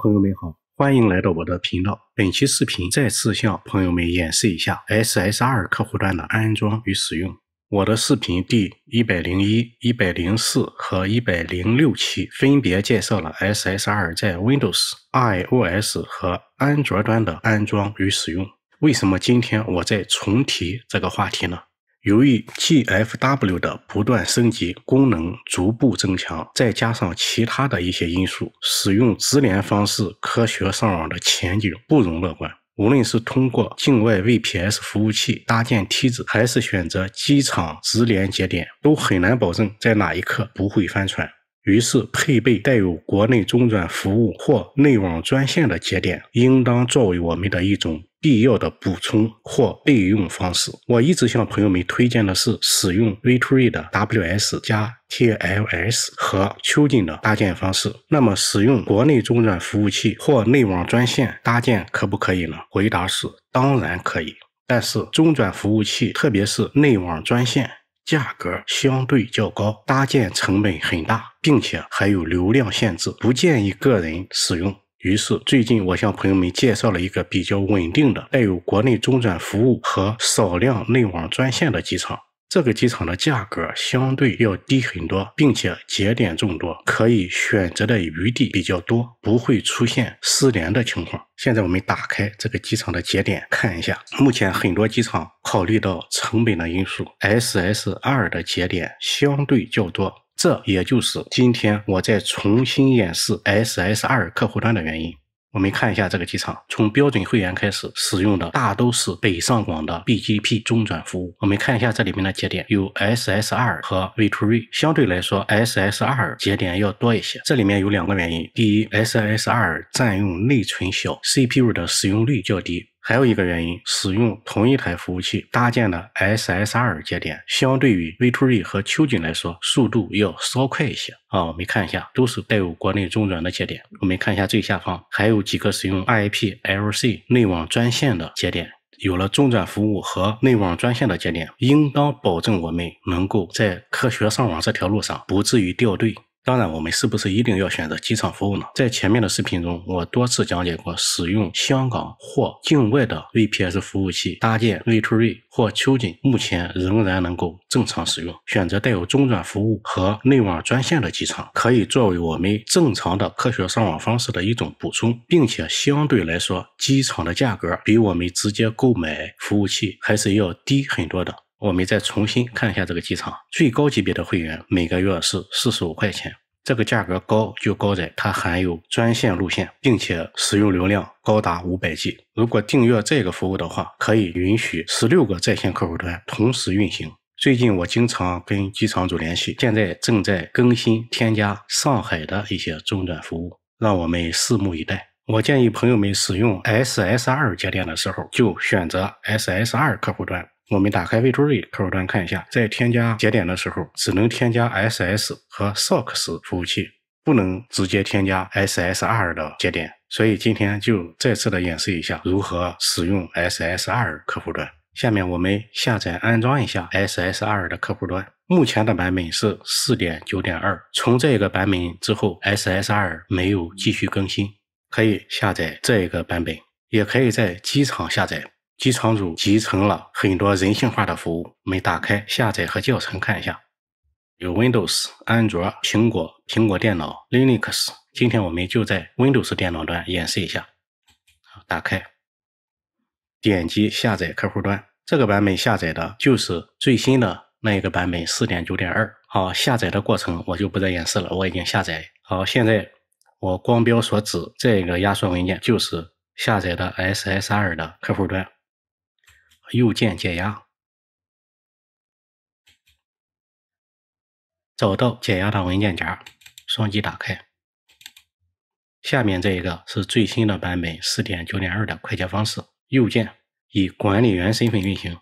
朋友们好，欢迎来到我的频道。本期视频再次向朋友们演示一下 s s r 客户端的安装与使用。我的视频第一百零一、一百零四和一百零六期分别介绍了 s s r 在 Windows、iOS 和安卓端的安装与使用。为什么今天我再重提这个话题呢？由于 GFW 的不断升级，功能逐步增强，再加上其他的一些因素，使用直连方式科学上网的前景不容乐观。无论是通过境外 VPS 服务器搭建梯子，还是选择机场直连节点，都很难保证在哪一刻不会翻船。于是，配备带有国内中转服务或内网专线的节点，应当作为我们的一种必要的补充或备用方式。我一直向朋友们推荐的是使用 v t r e y 的 WS 加 TLS 和 q 瑾的搭建方式。那么，使用国内中转服务器或内网专线搭建可不可以呢？回答是，当然可以。但是，中转服务器，特别是内网专线。价格相对较高，搭建成本很大，并且还有流量限制，不建议个人使用。于是，最近我向朋友们介绍了一个比较稳定的、带有国内中转服务和少量内网专线的机场。这个机场的价格相对要低很多，并且节点众多，可以选择的余地比较多，不会出现失联的情况。现在我们打开这个机场的节点看一下，目前很多机场考虑到成本的因素，S S 二的节点相对较多，这也就是今天我在重新演示 S S 二客户端的原因。我们看一下这个机场，从标准会员开始使用的，大都是北上广的 BGP 中转服务。我们看一下这里面的节点，有 SSR 和 v 2 r a 相对来说 SSR 节点要多一些。这里面有两个原因，第一，SSR 占用内存小，CPU 的使用率较低。还有一个原因，使用同一台服务器搭建的 SSR 节点，相对于 v 2 r y 和秋瑾来说，速度要稍快一些啊。我们看一下，都是带有国内中转的节点。我们看一下最下方，还有几个使用 IPLC 内网专线的节点。有了中转服务和内网专线的节点，应当保证我们能够在科学上网这条路上不至于掉队。当然，我们是不是一定要选择机场服务呢？在前面的视频中，我多次讲解过，使用香港或境外的 VPS 服务器搭建锐推 r 或秋瑾，目前仍然能够正常使用。选择带有中转服务和内网专线的机场，可以作为我们正常的科学上网方式的一种补充，并且相对来说，机场的价格比我们直接购买服务器还是要低很多的。我们再重新看一下这个机场最高级别的会员，每个月是四十五块钱。这个价格高就高在它含有专线路线，并且使用流量高达五百 G。如果订阅这个服务的话，可以允许十六个在线客户端同时运行。最近我经常跟机场主联系，现在正在更新添加上海的一些中转服务，让我们拭目以待。我建议朋友们使用 SSR 节点的时候，就选择 SSR 客户端。我们打开 v i n r a r 客户端看一下，在添加节点的时候，只能添加 SS 和 SOCKS 服务器，不能直接添加 SSR 的节点。所以今天就再次的演示一下如何使用 SSR 客户端。下面我们下载安装一下 SSR 的客户端，目前的版本是四点九点二。从这个版本之后，SSR 没有继续更新，可以下载这一个版本，也可以在机场下载。机场组集成了很多人性化的服务，我们打开下载和教程看一下。有 Windows、安卓、苹果、苹果电脑、Linux。今天我们就在 Windows 电脑端演示一下。好，打开，点击下载客户端。这个版本下载的就是最新的那一个版本，四点九点二。好，下载的过程我就不再演示了，我已经下载。好，现在我光标所指这个压缩文件就是下载的 SSR 的客户端。右键解压，找到解压的文件夹，双击打开。下面这一个是最新的版本四点九点二的快捷方式，右键以管理员身份运行。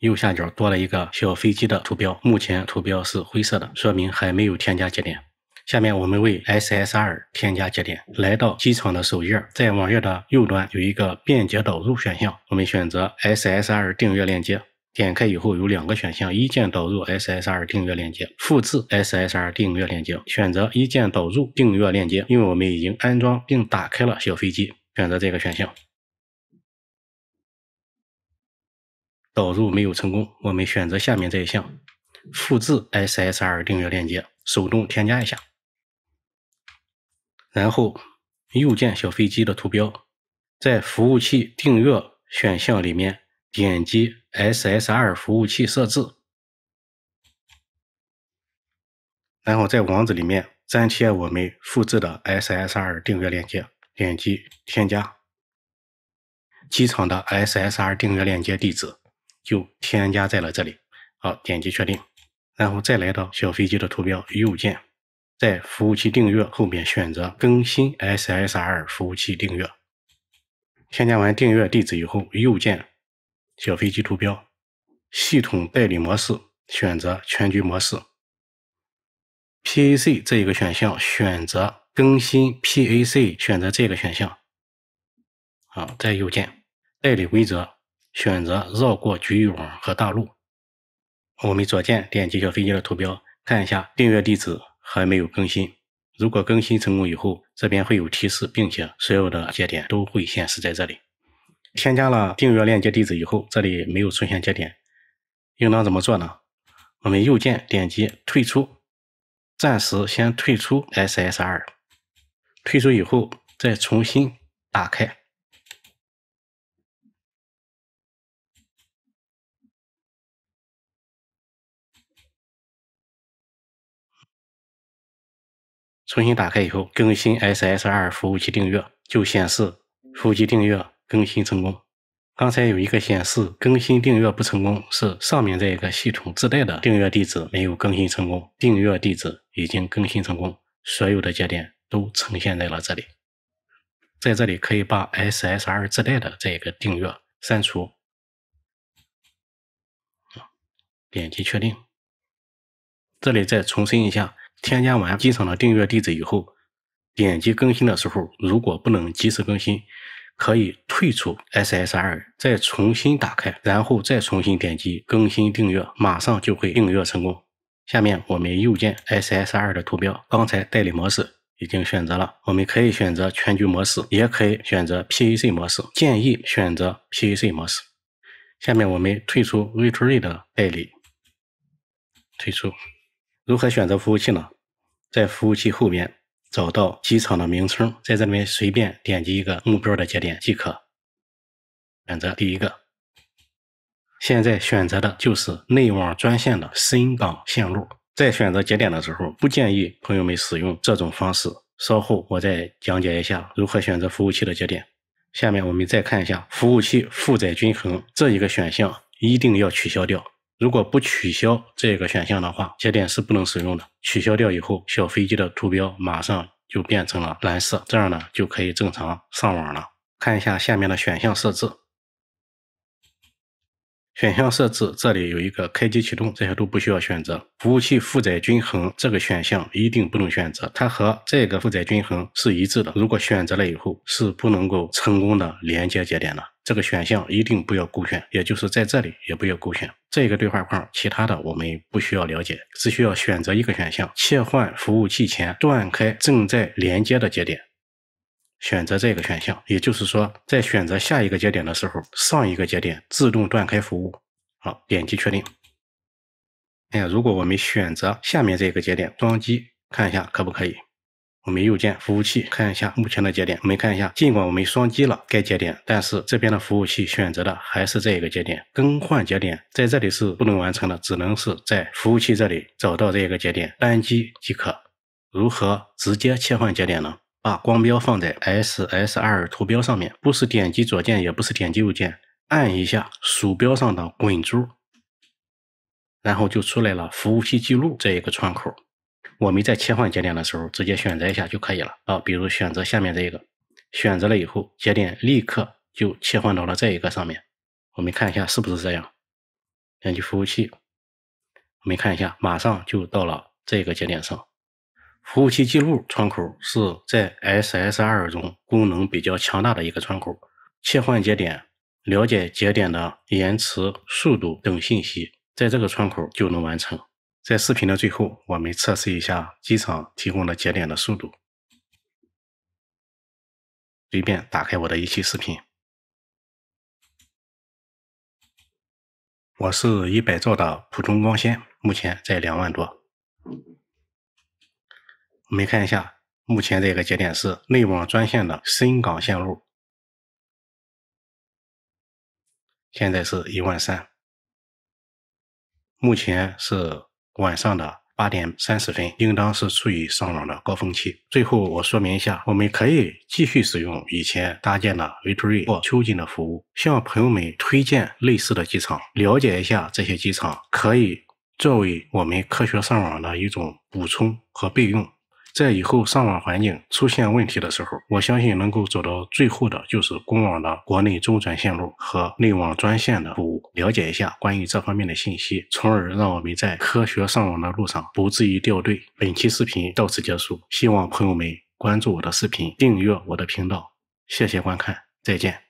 右下角多了一个小飞机的图标，目前图标是灰色的，说明还没有添加节点。下面我们为 SSR 添加节点。来到机场的首页，在网页的右端有一个便捷导入选项，我们选择 SSR 订阅链接。点开以后有两个选项：一键导入 SSR 订阅链接、复制 SSR 订阅链接。选择一键导入订阅链接，因为我们已经安装并打开了小飞机，选择这个选项。导入没有成功，我们选择下面这一项：复制 SSR 订阅链接，手动添加一下。然后右键小飞机的图标，在服务器订阅选项里面点击 SSR 服务器设置，然后在网址里面粘贴我们复制的 SSR 订阅链接，点击添加，机场的 SSR 订阅链接地址就添加在了这里。好，点击确定，然后再来到小飞机的图标右键。在服务器订阅后面选择更新 SSR 服务器订阅，添加完订阅地址以后，右键小飞机图标，系统代理模式选择全局模式，PAC 这一个选项选择更新 PAC，选择这个选项，好，再右键代理规则选择绕过局域网和大陆，我们左键点击小飞机的图标，看一下订阅地址。还没有更新。如果更新成功以后，这边会有提示，并且所有的节点都会显示在这里。添加了订阅链接地址以后，这里没有出现节点，应当怎么做呢？我们右键点击退出，暂时先退出 SSR，退出以后再重新打开。重新打开以后，更新 SSR 服务器订阅就显示服务器订阅更新成功。刚才有一个显示更新订阅不成功，是上面这一个系统自带的订阅地址没有更新成功。订阅地址已经更新成功，所有的节点都呈现在了这里。在这里可以把 SSR 自带的这一个订阅删除。点击确定。这里再重申一下。添加完机场的订阅地址以后，点击更新的时候，如果不能及时更新，可以退出 S S R，再重新打开，然后再重新点击更新订阅，马上就会订阅成功。下面我们右键 S S R 的图标，刚才代理模式已经选择了，我们可以选择全局模式，也可以选择 P A C 模式，建议选择 P A C 模式。下面我们退出 Retry 的代理，退出。如何选择服务器呢？在服务器后边找到机场的名称，在这里面随便点击一个目标的节点即可。选择第一个，现在选择的就是内网专线的深港线路。在选择节点的时候，不建议朋友们使用这种方式。稍后我再讲解一下如何选择服务器的节点。下面我们再看一下服务器负载均衡这一个选项，一定要取消掉。如果不取消这个选项的话，节点是不能使用的。取消掉以后，小飞机的图标马上就变成了蓝色，这样呢就可以正常上网了。看一下下面的选项设置。选项设置这里有一个开机启动，这些都不需要选择。服务器负载均衡这个选项一定不能选择，它和这个负载均衡是一致的。如果选择了以后，是不能够成功的连接节点的。这个选项一定不要勾选，也就是在这里也不要勾选这个对话框。其他的我们不需要了解，只需要选择一个选项，切换服务器前断开正在连接的节点。选择这个选项，也就是说，在选择下一个节点的时候，上一个节点自动断开服务。好，点击确定。哎呀，如果我们选择下面这个节点双击看一下可不可以？我们右键服务器看一下目前的节点。我们看一下，尽管我们双击了该节点，但是这边的服务器选择的还是这一个节点。更换节点在这里是不能完成的，只能是在服务器这里找到这一个节点单击即可。如何直接切换节点呢？把光标放在 SSR 图标上面，不是点击左键，也不是点击右键，按一下鼠标上的滚珠，然后就出来了服务器记录这一个窗口。我们在切换节点的时候，直接选择一下就可以了啊。比如选择下面这一个，选择了以后，节点立刻就切换到了这一个上面。我们看一下是不是这样，点击服务器，我们看一下，马上就到了这个节点上。服务器记录窗口是在 SSR 中功能比较强大的一个窗口，切换节点、了解节点的延迟、速度等信息，在这个窗口就能完成。在视频的最后，我们测试一下机场提供的节点的速度。随便打开我的一期视频，我是一百兆的普通光纤，目前在两万多。我们看一下，目前这个节点是内网专线的深港线路，现在是一万三。目前是晚上的八点三十分，应当是处于上网的高峰期。最后我说明一下，我们可以继续使用以前搭建的维图瑞或秋瑾的服务，向朋友们推荐类似的机场，了解一下这些机场可以作为我们科学上网的一种补充和备用。在以后上网环境出现问题的时候，我相信能够走到最后的，就是公网的国内中转线路和内网专线的服务。了解一下关于这方面的信息，从而让我们在科学上网的路上不至于掉队。本期视频到此结束，希望朋友们关注我的视频，订阅我的频道。谢谢观看，再见。